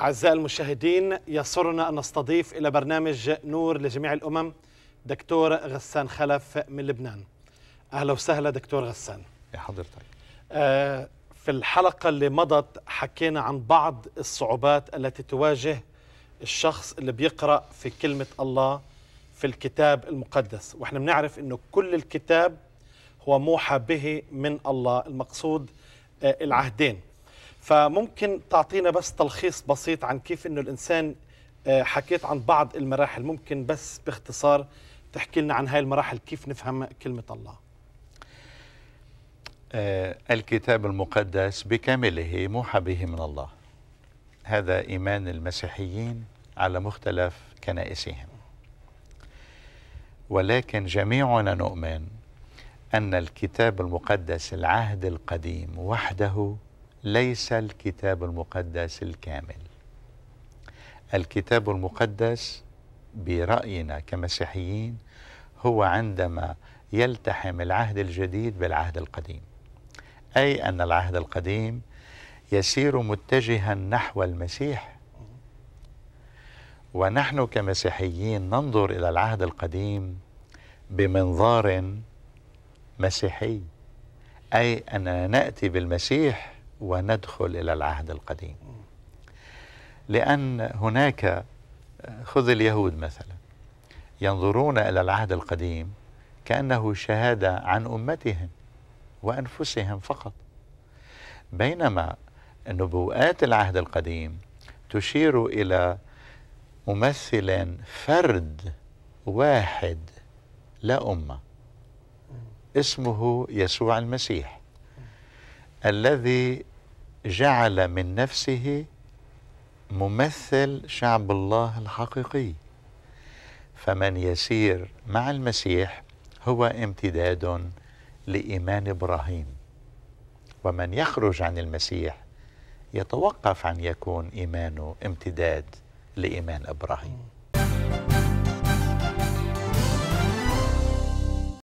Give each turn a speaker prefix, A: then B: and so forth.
A: أعزائي المشاهدين يسرنا أن نستضيف إلى برنامج نور لجميع الأمم دكتور غسان خلف من لبنان أهلا وسهلا دكتور غسان يا حضرتك آه، في الحلقة اللي مضت حكينا عن بعض الصعوبات التي تواجه الشخص اللي بيقرأ في كلمة الله في الكتاب المقدس وإحنا بنعرف أنه كل الكتاب هو موحى به من الله المقصود آه، العهدين فممكن تعطينا بس تلخيص بسيط عن كيف انه الانسان آه، حكيت عن بعض المراحل ممكن بس باختصار تحكي لنا عن هاي المراحل كيف نفهم كلمة الله
B: آه، الكتاب المقدس بكامله موحى به من الله هذا إيمان المسيحيين على مختلف كنائسهم ولكن جميعنا نؤمن أن الكتاب المقدس العهد القديم وحده ليس الكتاب المقدس الكامل الكتاب المقدس برأينا كمسيحيين هو عندما يلتحم العهد الجديد بالعهد القديم أي أن العهد القديم يسير متجها نحو المسيح ونحن كمسيحيين ننظر إلى العهد القديم بمنظار مسيحي أي أننا نأتي بالمسيح وندخل إلى العهد القديم لأن هناك خذ اليهود مثلا ينظرون إلى العهد القديم كأنه شهادة عن أمتهم وأنفسهم فقط بينما نبوءات العهد القديم تشير إلى ممثل فرد واحد لا أمة اسمه يسوع المسيح الذي جعل من نفسه ممثل شعب الله الحقيقي فمن يسير مع المسيح هو امتداد لإيمان إبراهيم ومن يخرج عن المسيح يتوقف عن يكون إيمانه امتداد لإيمان إبراهيم